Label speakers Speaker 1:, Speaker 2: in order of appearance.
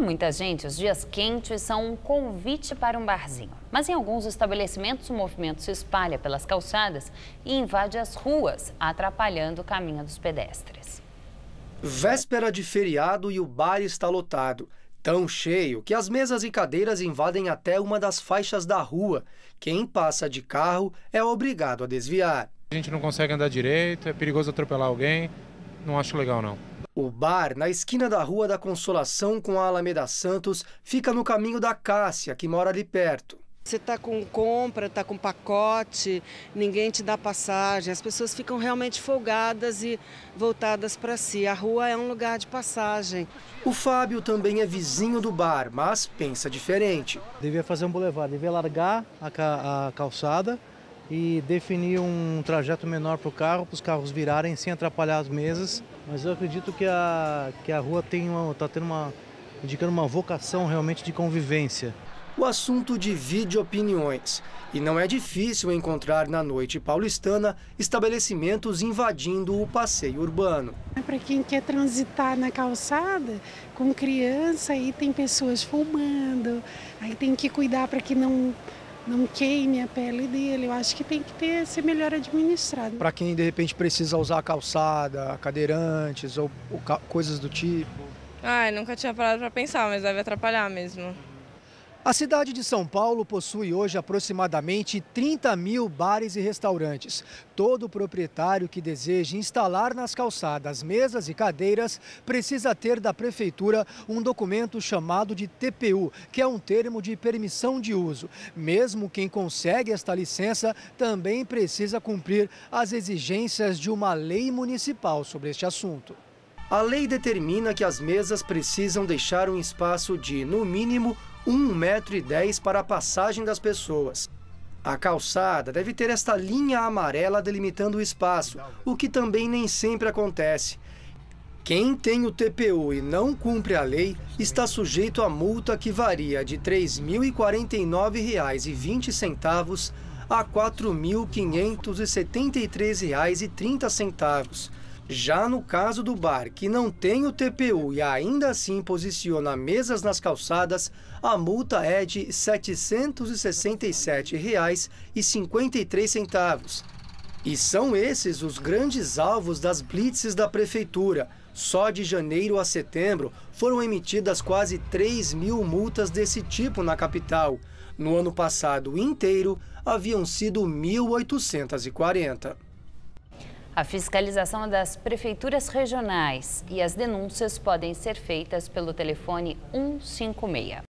Speaker 1: Para muita gente, os dias quentes são um convite para um barzinho. Mas em alguns estabelecimentos, o movimento se espalha pelas calçadas e invade as ruas, atrapalhando o caminho dos pedestres.
Speaker 2: Véspera de feriado e o bar está lotado. Tão cheio que as mesas e cadeiras invadem até uma das faixas da rua. Quem passa de carro é obrigado a desviar. A gente não consegue andar direito, é perigoso atropelar alguém, não acho legal não. O bar, na esquina da Rua da Consolação com a Alameda Santos, fica no caminho da Cássia, que mora ali perto. Você está com compra, está com pacote, ninguém te dá passagem. As pessoas ficam realmente folgadas e voltadas para si. A rua é um lugar de passagem. O Fábio também é vizinho do bar, mas pensa diferente. Devia fazer um bulevar, devia largar a, calçada e definir um trajeto menor para o carro, para os carros virarem sem atrapalhar as mesas. Mas eu acredito que a, que a rua está tendo uma, indicando uma vocação realmente de convivência. O assunto divide opiniões e não é difícil encontrar na noite paulistana estabelecimentos invadindo o passeio urbano. É para quem quer transitar na calçada com criança, aí tem pessoas fumando, aí tem que cuidar para que não não queime a pele dele. Eu acho que tem que ter, ser melhor administrado. Para quem de repente precisa usar calçada, cadeirantes ou, ou coisas do tipo. Ah, nunca tinha parado para pensar, mas deve atrapalhar mesmo. A cidade de São Paulo possui hoje aproximadamente 30 mil bares e restaurantes. Todo proprietário que deseje instalar nas calçadas mesas e cadeiras precisa ter da prefeitura um documento chamado de TPU, que é um termo de permissão de uso. Mesmo quem consegue esta licença também precisa cumprir as exigências de uma lei municipal sobre este assunto. A lei determina que as mesas precisam deixar um espaço de, no mínimo, 1,10m para a passagem das pessoas. A calçada deve ter esta linha amarela delimitando o espaço, o que também nem sempre acontece. Quem tem o TPU e não cumpre a lei está sujeito a multa que varia de R$ 3.049,20 a R$ 4.573,30. Já no caso do bar que não tem o TPU e ainda assim posiciona mesas nas calçadas, a multa é de R$ 767,53. E são esses os grandes alvos das blitzes da prefeitura. Só de janeiro a setembro foram emitidas quase 3 mil multas desse tipo na capital. No ano passado inteiro, haviam sido 1.840.
Speaker 1: A fiscalização das prefeituras regionais e as denúncias podem ser feitas pelo telefone 156.